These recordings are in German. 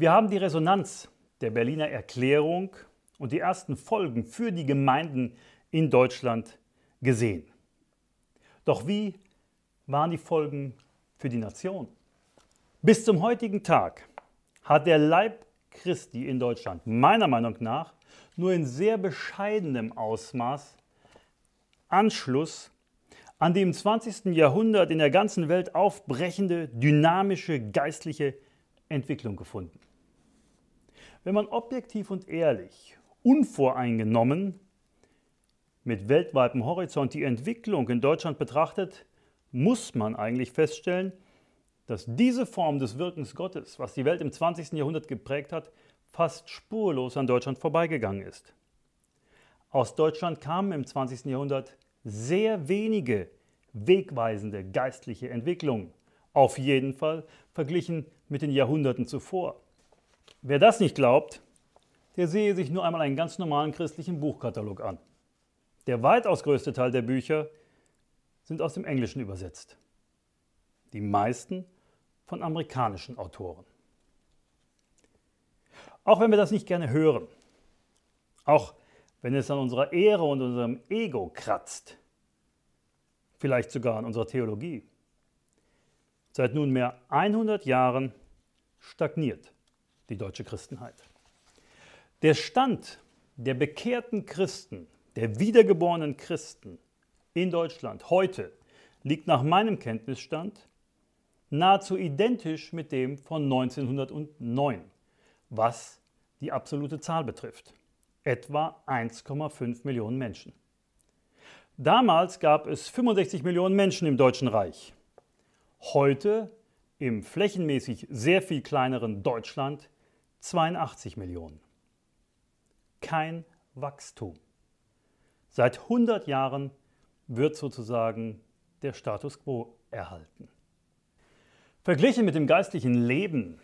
Wir haben die Resonanz der Berliner Erklärung und die ersten Folgen für die Gemeinden in Deutschland gesehen. Doch wie waren die Folgen für die Nation? Bis zum heutigen Tag hat der Leib Christi in Deutschland meiner Meinung nach nur in sehr bescheidenem Ausmaß Anschluss an die im 20. Jahrhundert in der ganzen Welt aufbrechende, dynamische geistliche Entwicklung gefunden. Wenn man objektiv und ehrlich, unvoreingenommen, mit weltweitem Horizont die Entwicklung in Deutschland betrachtet, muss man eigentlich feststellen, dass diese Form des Wirkens Gottes, was die Welt im 20. Jahrhundert geprägt hat, fast spurlos an Deutschland vorbeigegangen ist. Aus Deutschland kamen im 20. Jahrhundert sehr wenige wegweisende geistliche Entwicklungen, auf jeden Fall verglichen mit den Jahrhunderten zuvor. Wer das nicht glaubt, der sehe sich nur einmal einen ganz normalen christlichen Buchkatalog an. Der weitaus größte Teil der Bücher sind aus dem Englischen übersetzt. Die meisten von amerikanischen Autoren. Auch wenn wir das nicht gerne hören, auch wenn es an unserer Ehre und unserem Ego kratzt, vielleicht sogar an unserer Theologie. Seit nunmehr 100 Jahren stagniert die deutsche Christenheit. Der Stand der bekehrten Christen, der wiedergeborenen Christen in Deutschland heute liegt nach meinem Kenntnisstand nahezu identisch mit dem von 1909, was die absolute Zahl betrifft. Etwa 1,5 Millionen Menschen. Damals gab es 65 Millionen Menschen im Deutschen Reich. Heute, im flächenmäßig sehr viel kleineren Deutschland, 82 Millionen. Kein Wachstum. Seit 100 Jahren wird sozusagen der Status quo erhalten. Verglichen mit dem geistlichen Leben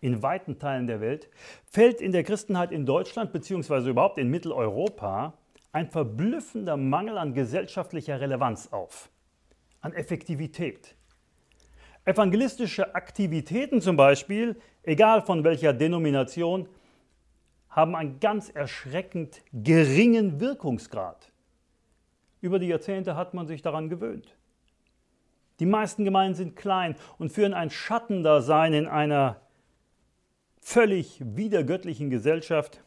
in weiten Teilen der Welt fällt in der Christenheit in Deutschland bzw. überhaupt in Mitteleuropa ein verblüffender Mangel an gesellschaftlicher Relevanz auf, an Effektivität. Evangelistische Aktivitäten zum Beispiel egal von welcher Denomination, haben einen ganz erschreckend geringen Wirkungsgrad. Über die Jahrzehnte hat man sich daran gewöhnt. Die meisten Gemeinden sind klein und führen ein Schattendasein in einer völlig widergöttlichen Gesellschaft,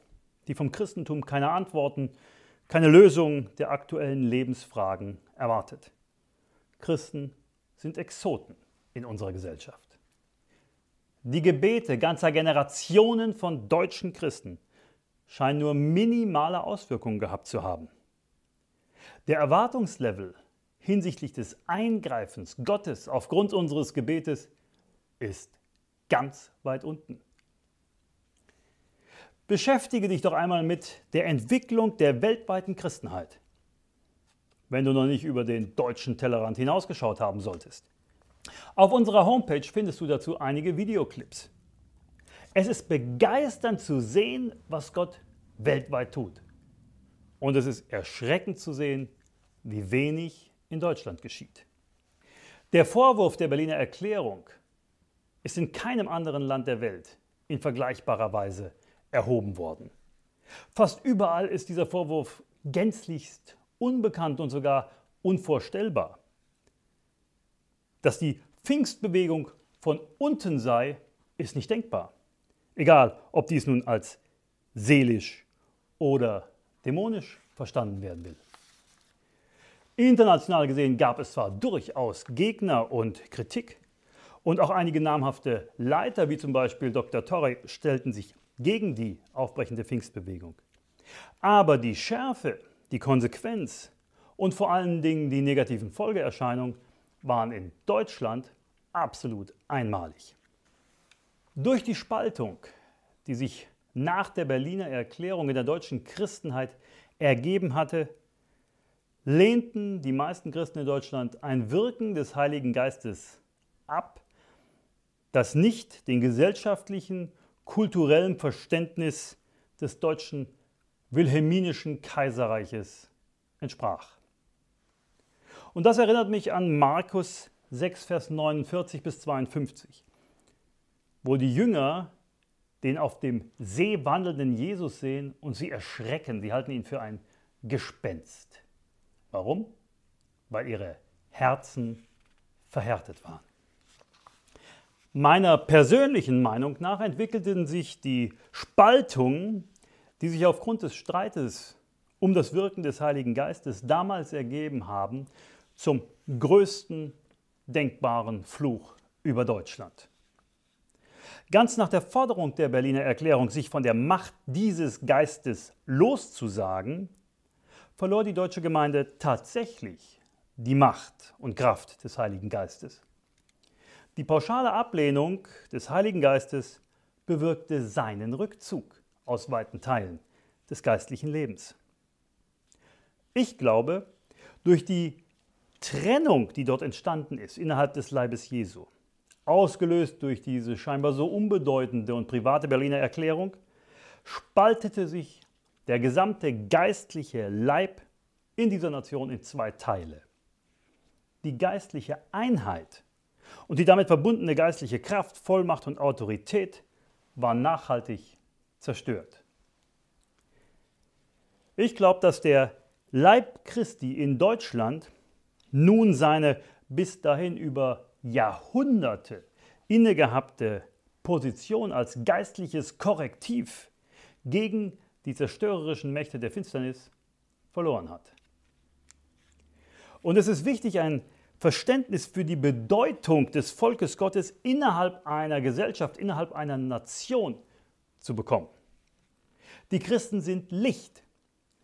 die vom Christentum keine Antworten, keine Lösung der aktuellen Lebensfragen erwartet. Christen sind Exoten in unserer Gesellschaft. Die Gebete ganzer Generationen von deutschen Christen scheinen nur minimale Auswirkungen gehabt zu haben. Der Erwartungslevel hinsichtlich des Eingreifens Gottes aufgrund unseres Gebetes ist ganz weit unten. Beschäftige dich doch einmal mit der Entwicklung der weltweiten Christenheit, wenn du noch nicht über den deutschen Tellerrand hinausgeschaut haben solltest. Auf unserer Homepage findest du dazu einige Videoclips. Es ist begeisternd zu sehen, was Gott weltweit tut. Und es ist erschreckend zu sehen, wie wenig in Deutschland geschieht. Der Vorwurf der Berliner Erklärung ist in keinem anderen Land der Welt in vergleichbarer Weise erhoben worden. Fast überall ist dieser Vorwurf gänzlichst unbekannt und sogar unvorstellbar. Dass die Pfingstbewegung von unten sei, ist nicht denkbar. Egal, ob dies nun als seelisch oder dämonisch verstanden werden will. International gesehen gab es zwar durchaus Gegner und Kritik, und auch einige namhafte Leiter, wie zum Beispiel Dr. Torrey, stellten sich gegen die aufbrechende Pfingstbewegung. Aber die Schärfe, die Konsequenz und vor allen Dingen die negativen Folgeerscheinungen waren in Deutschland absolut einmalig. Durch die Spaltung, die sich nach der Berliner Erklärung in der deutschen Christenheit ergeben hatte, lehnten die meisten Christen in Deutschland ein Wirken des Heiligen Geistes ab, das nicht den gesellschaftlichen, kulturellen Verständnis des deutschen wilhelminischen Kaiserreiches entsprach. Und das erinnert mich an Markus 6, Vers 49 bis 52, wo die Jünger den auf dem See wandelnden Jesus sehen und sie erschrecken. Sie halten ihn für ein Gespenst. Warum? Weil ihre Herzen verhärtet waren. Meiner persönlichen Meinung nach entwickelten sich die Spaltungen, die sich aufgrund des Streites um das Wirken des Heiligen Geistes damals ergeben haben, zum größten denkbaren Fluch über Deutschland. Ganz nach der Forderung der Berliner Erklärung, sich von der Macht dieses Geistes loszusagen, verlor die deutsche Gemeinde tatsächlich die Macht und Kraft des Heiligen Geistes. Die pauschale Ablehnung des Heiligen Geistes bewirkte seinen Rückzug aus weiten Teilen des geistlichen Lebens. Ich glaube, durch die Trennung, die dort entstanden ist innerhalb des Leibes Jesu, ausgelöst durch diese scheinbar so unbedeutende und private Berliner Erklärung, spaltete sich der gesamte geistliche Leib in dieser Nation in zwei Teile. Die geistliche Einheit und die damit verbundene geistliche Kraft, Vollmacht und Autorität war nachhaltig zerstört. Ich glaube, dass der Leib Christi in Deutschland nun seine bis dahin über Jahrhunderte innegehabte Position als geistliches Korrektiv gegen die zerstörerischen Mächte der Finsternis verloren hat. Und es ist wichtig, ein Verständnis für die Bedeutung des Volkes Gottes innerhalb einer Gesellschaft, innerhalb einer Nation zu bekommen. Die Christen sind Licht.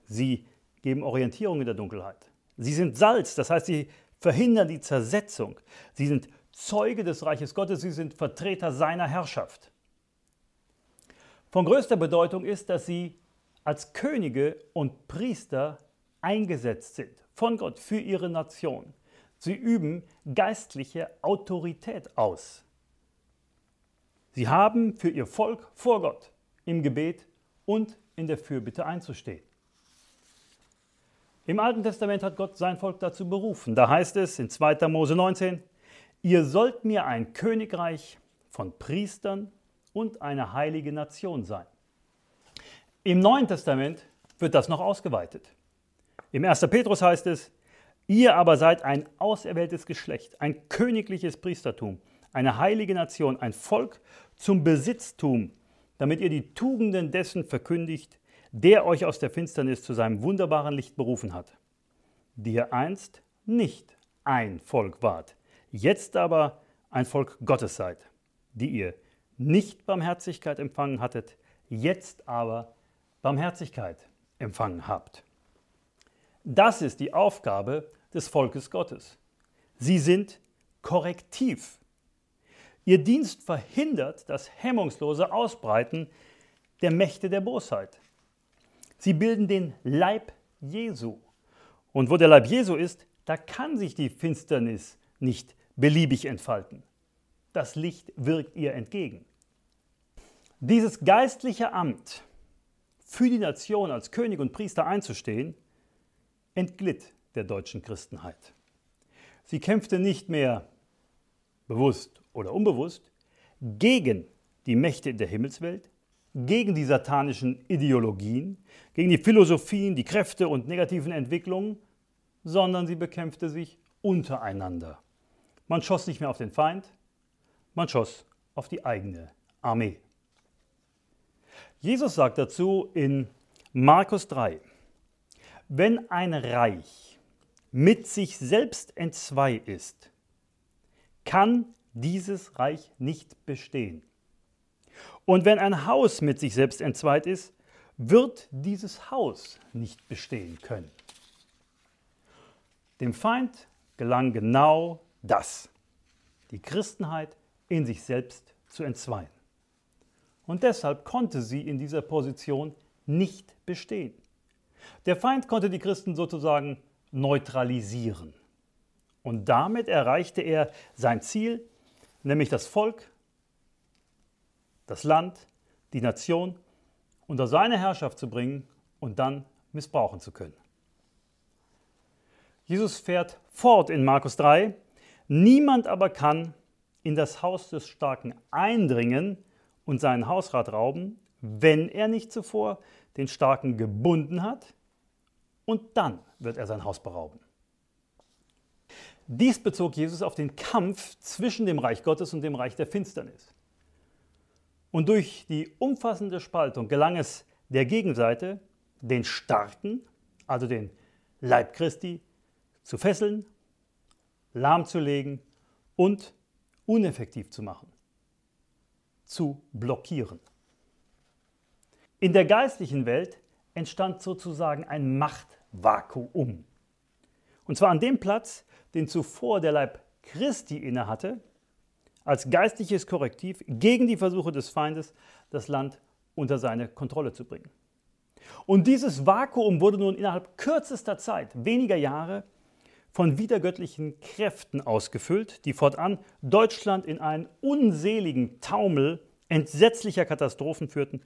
Sie geben Orientierung in der Dunkelheit. Sie sind Salz, das heißt, sie verhindern die Zersetzung. Sie sind Zeuge des Reiches Gottes, sie sind Vertreter seiner Herrschaft. Von größter Bedeutung ist, dass sie als Könige und Priester eingesetzt sind von Gott für ihre Nation. Sie üben geistliche Autorität aus. Sie haben für ihr Volk vor Gott im Gebet und in der Fürbitte einzustehen. Im Alten Testament hat Gott sein Volk dazu berufen. Da heißt es in 2. Mose 19, ihr sollt mir ein Königreich von Priestern und eine heilige Nation sein. Im Neuen Testament wird das noch ausgeweitet. Im 1. Petrus heißt es, ihr aber seid ein auserwähltes Geschlecht, ein königliches Priestertum, eine heilige Nation, ein Volk zum Besitztum, damit ihr die Tugenden dessen verkündigt, der euch aus der Finsternis zu seinem wunderbaren Licht berufen hat, die ihr einst nicht ein Volk wart, jetzt aber ein Volk Gottes seid, die ihr nicht Barmherzigkeit empfangen hattet, jetzt aber Barmherzigkeit empfangen habt. Das ist die Aufgabe des Volkes Gottes. Sie sind korrektiv. Ihr Dienst verhindert das hemmungslose Ausbreiten der Mächte der Bosheit. Sie bilden den Leib Jesu. Und wo der Leib Jesu ist, da kann sich die Finsternis nicht beliebig entfalten. Das Licht wirkt ihr entgegen. Dieses geistliche Amt, für die Nation als König und Priester einzustehen, entglitt der deutschen Christenheit. Sie kämpfte nicht mehr bewusst oder unbewusst gegen die Mächte in der Himmelswelt, gegen die satanischen Ideologien, gegen die Philosophien, die Kräfte und negativen Entwicklungen, sondern sie bekämpfte sich untereinander. Man schoss nicht mehr auf den Feind, man schoss auf die eigene Armee. Jesus sagt dazu in Markus 3, wenn ein Reich mit sich selbst entzwei ist, kann dieses Reich nicht bestehen. Und wenn ein Haus mit sich selbst entzweit ist, wird dieses Haus nicht bestehen können. Dem Feind gelang genau das, die Christenheit in sich selbst zu entzweien. Und deshalb konnte sie in dieser Position nicht bestehen. Der Feind konnte die Christen sozusagen neutralisieren. Und damit erreichte er sein Ziel, nämlich das Volk das Land, die Nation unter seine Herrschaft zu bringen und dann missbrauchen zu können. Jesus fährt fort in Markus 3, niemand aber kann in das Haus des Starken eindringen und seinen Hausrat rauben, wenn er nicht zuvor den Starken gebunden hat, und dann wird er sein Haus berauben. Dies bezog Jesus auf den Kampf zwischen dem Reich Gottes und dem Reich der Finsternis. Und durch die umfassende Spaltung gelang es der Gegenseite, den Starken, also den Leib Christi, zu fesseln, lahmzulegen und uneffektiv zu machen, zu blockieren. In der geistlichen Welt entstand sozusagen ein Machtvakuum. Und zwar an dem Platz, den zuvor der Leib Christi innehatte, als geistliches Korrektiv gegen die Versuche des Feindes, das Land unter seine Kontrolle zu bringen. Und dieses Vakuum wurde nun innerhalb kürzester Zeit, weniger Jahre, von widergöttlichen Kräften ausgefüllt, die fortan Deutschland in einen unseligen Taumel entsetzlicher Katastrophen führten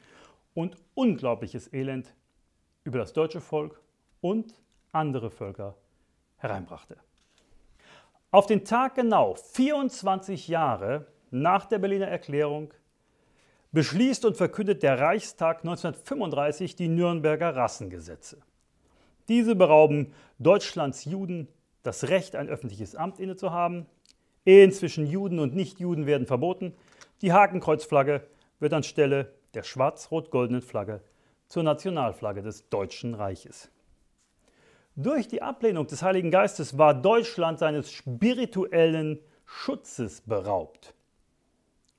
und unglaubliches Elend über das deutsche Volk und andere Völker hereinbrachte. Auf den Tag genau 24 Jahre nach der Berliner Erklärung beschließt und verkündet der Reichstag 1935 die Nürnberger Rassengesetze. Diese berauben Deutschlands Juden das Recht, ein öffentliches Amt innezuhaben. Ehen zwischen Juden und Nichtjuden werden verboten. Die Hakenkreuzflagge wird anstelle der schwarz-rot-goldenen Flagge zur Nationalflagge des Deutschen Reiches. Durch die Ablehnung des Heiligen Geistes war Deutschland seines spirituellen Schutzes beraubt.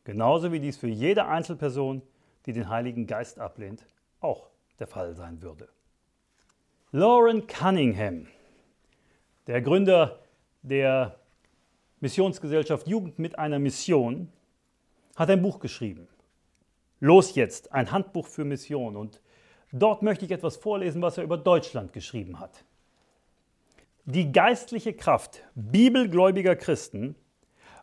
Genauso wie dies für jede Einzelperson, die den Heiligen Geist ablehnt, auch der Fall sein würde. Lauren Cunningham, der Gründer der Missionsgesellschaft Jugend mit einer Mission, hat ein Buch geschrieben. Los jetzt, ein Handbuch für Mission. Und dort möchte ich etwas vorlesen, was er über Deutschland geschrieben hat. Die geistliche Kraft bibelgläubiger Christen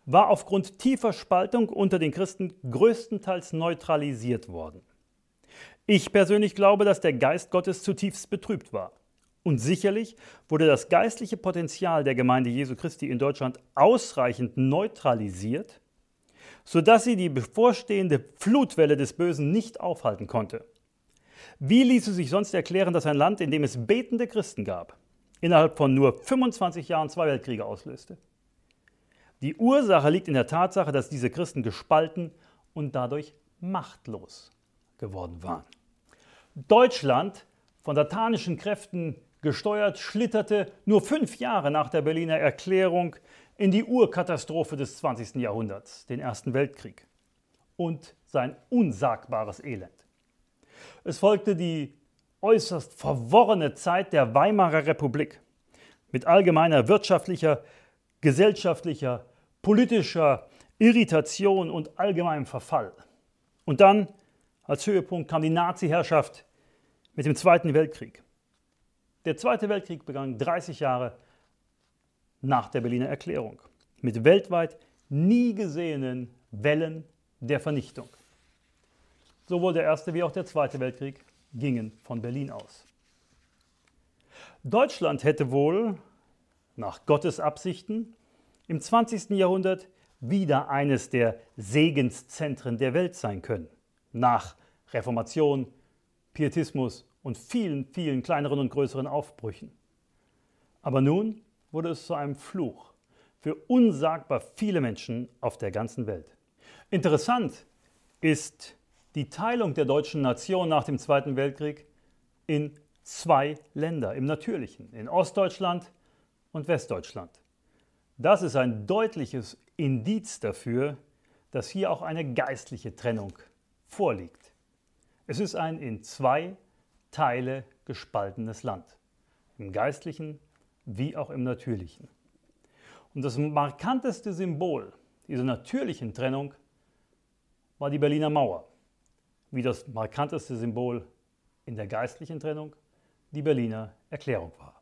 war aufgrund tiefer Spaltung unter den Christen größtenteils neutralisiert worden. Ich persönlich glaube, dass der Geist Gottes zutiefst betrübt war. Und sicherlich wurde das geistliche Potenzial der Gemeinde Jesu Christi in Deutschland ausreichend neutralisiert, sodass sie die bevorstehende Flutwelle des Bösen nicht aufhalten konnte. Wie ließe sich sonst erklären, dass ein Land, in dem es betende Christen gab, innerhalb von nur 25 Jahren zwei Weltkriege auslöste. Die Ursache liegt in der Tatsache, dass diese Christen gespalten und dadurch machtlos geworden waren. Deutschland, von satanischen Kräften gesteuert, schlitterte nur fünf Jahre nach der Berliner Erklärung in die Urkatastrophe des 20. Jahrhunderts, den Ersten Weltkrieg, und sein unsagbares Elend. Es folgte die äußerst verworrene Zeit der Weimarer Republik mit allgemeiner wirtschaftlicher, gesellschaftlicher, politischer Irritation und allgemeinem Verfall. Und dann als Höhepunkt kam die Nazi-Herrschaft mit dem Zweiten Weltkrieg. Der Zweite Weltkrieg begann 30 Jahre nach der Berliner Erklärung mit weltweit nie gesehenen Wellen der Vernichtung. Sowohl der Erste wie auch der Zweite Weltkrieg gingen von Berlin aus. Deutschland hätte wohl, nach Gottes Absichten, im 20. Jahrhundert wieder eines der Segenszentren der Welt sein können, nach Reformation, Pietismus und vielen, vielen kleineren und größeren Aufbrüchen. Aber nun wurde es zu einem Fluch für unsagbar viele Menschen auf der ganzen Welt. Interessant ist die Teilung der deutschen Nation nach dem Zweiten Weltkrieg in zwei Länder, im Natürlichen, in Ostdeutschland und Westdeutschland. Das ist ein deutliches Indiz dafür, dass hier auch eine geistliche Trennung vorliegt. Es ist ein in zwei Teile gespaltenes Land, im geistlichen wie auch im natürlichen. Und das markanteste Symbol dieser natürlichen Trennung war die Berliner Mauer wie das markanteste Symbol in der geistlichen Trennung die Berliner Erklärung war.